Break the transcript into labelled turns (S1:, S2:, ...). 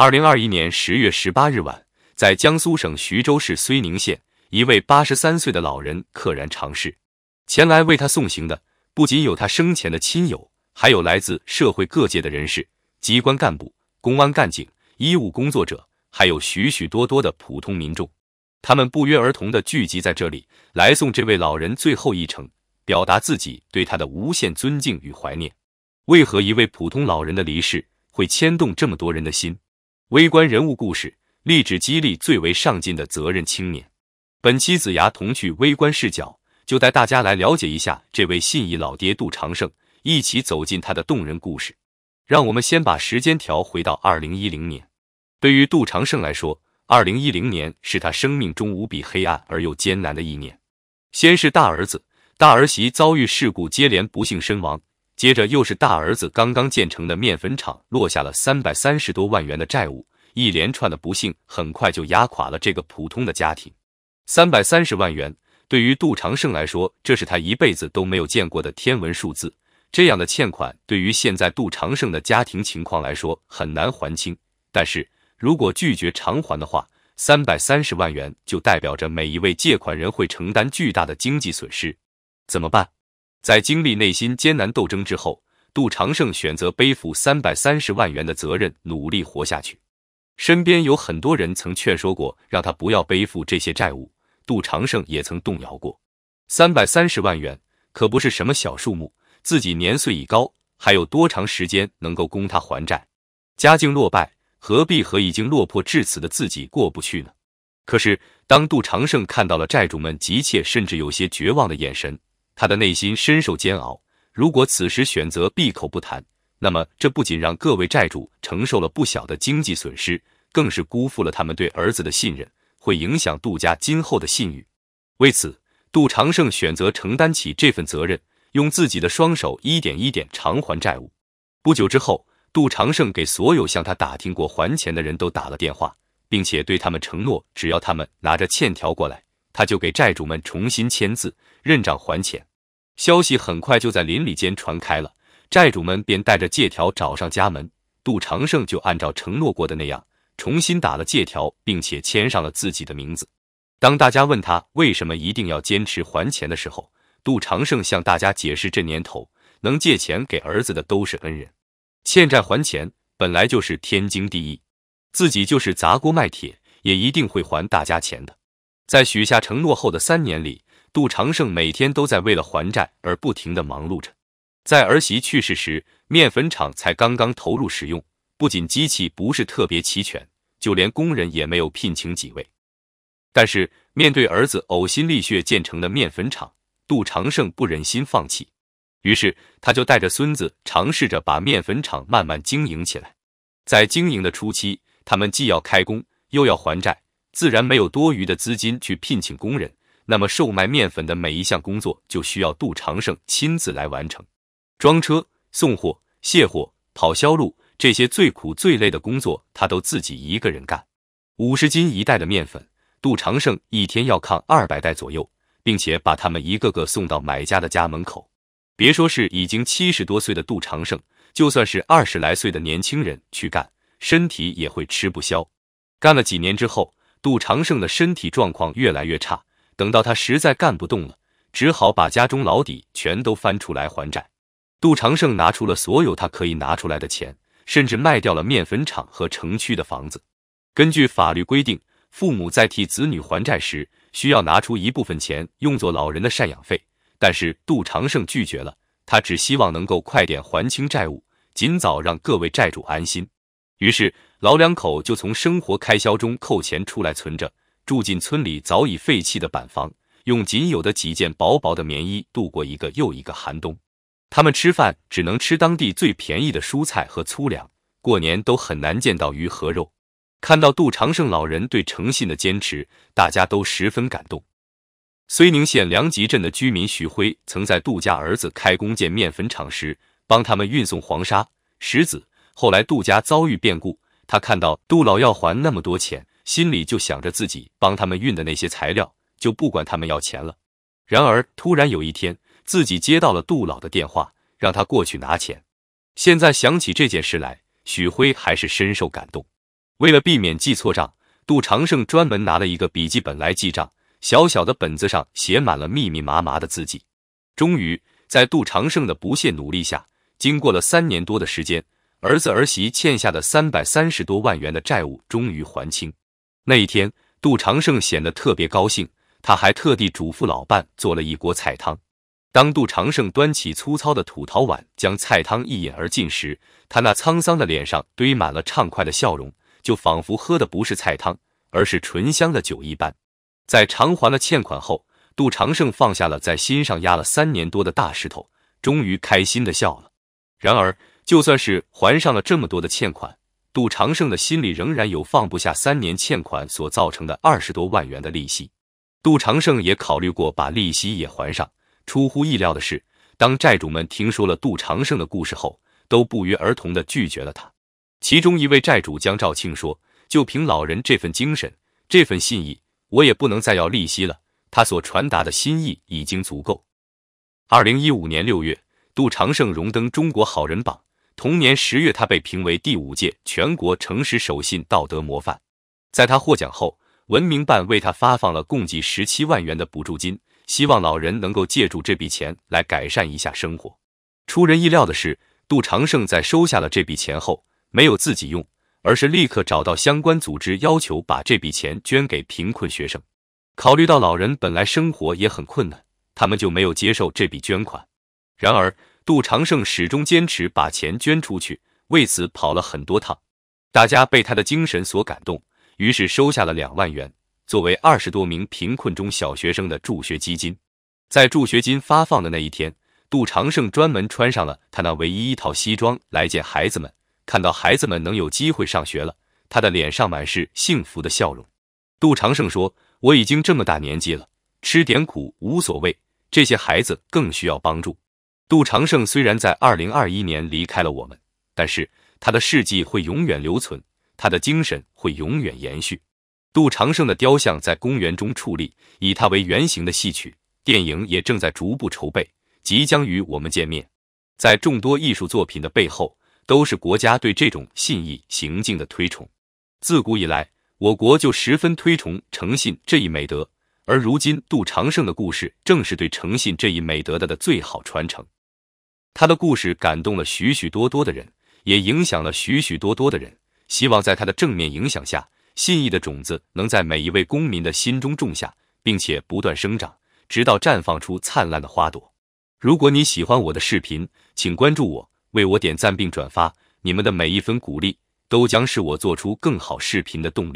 S1: 二零二一年十月十八日晚，在江苏省徐州市睢宁县，一位八十三岁的老人溘然长逝。前来为他送行的，不仅有他生前的亲友，还有来自社会各界的人士、机关干部、公安干警、医务工作者，还有许许多多的普通民众。他们不约而同地聚集在这里，来送这位老人最后一程，表达自己对他的无限尊敬与怀念。为何一位普通老人的离世会牵动这么多人的心？微观人物故事，励志激励最为上进的责任青年。本期子牙童趣微观视角，就带大家来了解一下这位信义老爹杜长胜，一起走进他的动人故事。让我们先把时间调回到二零一零年。对于杜长胜来说，二零一零年是他生命中无比黑暗而又艰难的一年。先是大儿子、大儿媳遭遇事故，接连不幸身亡。接着又是大儿子刚刚建成的面粉厂落下了三百三十多万元的债务，一连串的不幸很快就压垮了这个普通的家庭。三百三十万元对于杜长胜来说，这是他一辈子都没有见过的天文数字。这样的欠款对于现在杜长胜的家庭情况来说很难还清，但是如果拒绝偿还的话，三百三十万元就代表着每一位借款人会承担巨大的经济损失。怎么办？在经历内心艰难斗争之后，杜长胜选择背负三百三十万元的责任，努力活下去。身边有很多人曾劝说过，让他不要背负这些债务。杜长胜也曾动摇过。三百三十万元可不是什么小数目，自己年岁已高，还有多长时间能够供他还债？家境落败，何必和已经落魄至此的自己过不去呢？可是，当杜长胜看到了债主们急切，甚至有些绝望的眼神。他的内心深受煎熬。如果此时选择闭口不谈，那么这不仅让各位债主承受了不小的经济损失，更是辜负了他们对儿子的信任，会影响杜家今后的信誉。为此，杜长胜选择承担起这份责任，用自己的双手一点一点偿还债务。不久之后，杜长胜给所有向他打听过还钱的人都打了电话，并且对他们承诺，只要他们拿着欠条过来，他就给债主们重新签字认账还钱。消息很快就在邻里间传开了，债主们便带着借条找上家门。杜长胜就按照承诺过的那样，重新打了借条，并且签上了自己的名字。当大家问他为什么一定要坚持还钱的时候，杜长胜向大家解释：这年头能借钱给儿子的都是恩人，欠债还钱本来就是天经地义，自己就是砸锅卖铁也一定会还大家钱的。在许下承诺后的三年里。杜长胜每天都在为了还债而不停地忙碌着。在儿媳去世时，面粉厂才刚刚投入使用，不仅机器不是特别齐全，就连工人也没有聘请几位。但是，面对儿子呕心沥血建成的面粉厂，杜长胜不忍心放弃，于是他就带着孙子尝试着把面粉厂慢慢经营起来。在经营的初期，他们既要开工，又要还债，自然没有多余的资金去聘请工人。那么，售卖面粉的每一项工作就需要杜长胜亲自来完成，装车、送货、卸货、跑销路，这些最苦最累的工作他都自己一个人干。五十斤一袋的面粉，杜长胜一天要扛二百袋左右，并且把他们一个个送到买家的家门口。别说是已经七十多岁的杜长胜，就算是二十来岁的年轻人去干，身体也会吃不消。干了几年之后，杜长胜的身体状况越来越差。等到他实在干不动了，只好把家中老底全都翻出来还债。杜长胜拿出了所有他可以拿出来的钱，甚至卖掉了面粉厂和城区的房子。根据法律规定，父母在替子女还债时，需要拿出一部分钱用作老人的赡养费。但是杜长胜拒绝了，他只希望能够快点还清债务，尽早让各位债主安心。于是老两口就从生活开销中扣钱出来存着。住进村里早已废弃的板房，用仅有的几件薄薄的棉衣度过一个又一个寒冬。他们吃饭只能吃当地最便宜的蔬菜和粗粮，过年都很难见到鱼和肉。看到杜长胜老人对诚信的坚持，大家都十分感动。睢宁县梁集镇的居民徐辉曾在杜家儿子开工建面粉厂时帮他们运送黄沙、石子。后来杜家遭遇变故，他看到杜老要还那么多钱。心里就想着自己帮他们运的那些材料，就不管他们要钱了。然而突然有一天，自己接到了杜老的电话，让他过去拿钱。现在想起这件事来，许辉还是深受感动。为了避免记错账，杜长胜专门拿了一个笔记本来记账，小小的本子上写满了密密麻麻的字迹。终于，在杜长胜的不懈努力下，经过了三年多的时间，儿子儿媳欠下的三百三十多万元的债务终于还清。那一天，杜长胜显得特别高兴，他还特地嘱咐老伴做了一锅菜汤。当杜长胜端起粗糙的土陶碗，将菜汤一饮而尽时，他那沧桑的脸上堆满了畅快的笑容，就仿佛喝的不是菜汤，而是醇香的酒一般。在偿还了欠款后，杜长胜放下了在心上压了三年多的大石头，终于开心的笑了。然而，就算是还上了这么多的欠款，杜长胜的心里仍然有放不下三年欠款所造成的二十多万元的利息。杜长胜也考虑过把利息也还上。出乎意料的是，当债主们听说了杜长胜的故事后，都不约而同地拒绝了他。其中一位债主江兆庆说：“就凭老人这份精神，这份信义，我也不能再要利息了。他所传达的心意已经足够。”二零一五年六月，杜长胜荣登中国好人榜。同年十月，他被评为第五届全国诚实守信道德模范。在他获奖后，文明办为他发放了共计十七万元的补助金，希望老人能够借助这笔钱来改善一下生活。出人意料的是，杜长胜在收下了这笔钱后，没有自己用，而是立刻找到相关组织，要求把这笔钱捐给贫困学生。考虑到老人本来生活也很困难，他们就没有接受这笔捐款。然而，杜长胜始终坚持把钱捐出去，为此跑了很多趟。大家被他的精神所感动，于是收下了两万元，作为二十多名贫困中小学生的助学基金。在助学金发放的那一天，杜长胜专门穿上了他那唯一一套西装来见孩子们。看到孩子们能有机会上学了，他的脸上满是幸福的笑容。杜长胜说：“我已经这么大年纪了，吃点苦无所谓，这些孩子更需要帮助。”杜长胜虽然在二零二一年离开了我们，但是他的事迹会永远留存，他的精神会永远延续。杜长胜的雕像在公园中矗立，以他为原型的戏曲、电影也正在逐步筹备，即将与我们见面。在众多艺术作品的背后，都是国家对这种信义行径的推崇。自古以来，我国就十分推崇诚信这一美德，而如今杜长胜的故事正是对诚信这一美德的的最好传承。他的故事感动了许许多多的人，也影响了许许多多的人。希望在他的正面影响下，信义的种子能在每一位公民的心中种下，并且不断生长，直到绽放出灿烂的花朵。如果你喜欢我的视频，请关注我，为我点赞并转发。你们的每一分鼓励，都将是我做出更好视频的动力。